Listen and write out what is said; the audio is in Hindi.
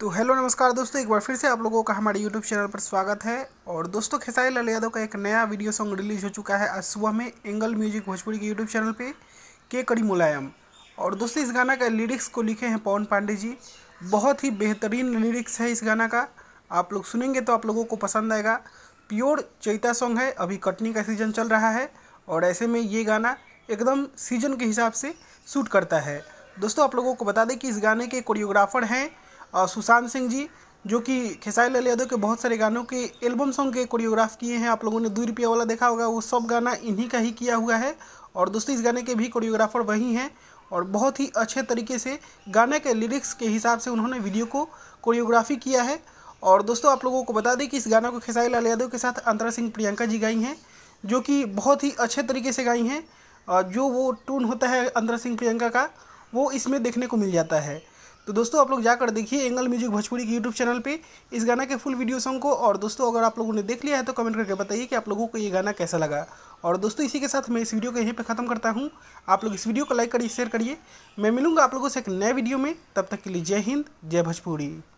तो हेलो नमस्कार दोस्तों एक बार फिर से आप लोगों का हमारे यूट्यूब चैनल पर स्वागत है और दोस्तों खेसारी लाल यादव का एक नया वीडियो सॉन्ग रिलीज हो चुका है आज सुबह में एंगल म्यूजिक भोजपुरी के यूट्यूब चैनल पे के कड़ी मुलायम और दोस्तों इस गाना का लिरिक्स को लिखे हैं पवन पांडे जी बहुत ही बेहतरीन लिरिक्स है इस गाना का आप लोग सुनेंगे तो आप लोगों को पसंद आएगा प्योर चैता सॉन्ग है अभी कटनी का सीज़न चल रहा है और ऐसे में ये गाना एकदम सीजन के हिसाब से सूट करता है दोस्तों आप लोगों को बता दें कि इस गाने के कोरियोग्राफर हैं सुशांत सिंह जी जो कि खेसारी लाल यादव के बहुत सारे गानों के एल्बम सॉन्ग के कोरियोग्राफ किए हैं आप लोगों ने दो रुपया वाला देखा होगा वो सब गाना इन्हीं का ही किया हुआ है और दोस्तों इस गाने के भी कोरियोग्राफर वही हैं और बहुत ही अच्छे तरीके से गाने के लिरिक्स के हिसाब से उन्होंने वीडियो को कोरियोग्राफी किया है और दोस्तों आप लोगों को बता दें कि इस गाना को खेसारी लाल यादव के साथ अंतरा सिंह प्रियंका जी गाई हैं जो कि बहुत ही अच्छे तरीके से गाई हैं जो वो टून होता है अंतरा सिंह प्रियंका का वो इसमें देखने को मिल जाता है तो दोस्तों आप लोग जाकर देखिए एंगल म्यूजिक भोजपुरी के यूट्यूब चैनल पे इस गाना के फुल वीडियो सॉन्ग को और दोस्तों अगर आप लोगों ने देख लिया है तो कमेंट करके बताइए कि आप लोगों को ये गाना कैसा लगा और दोस्तों इसी के साथ मैं इस वीडियो को यहीं पर ख़त्म करता हूँ आप लोग इस वीडियो को लाइक करिए शेयर करिए मैं मिलूंगा आप लोगों से एक नए वीडियो में तब तक के लिए जय हिंद जय भोजपुरी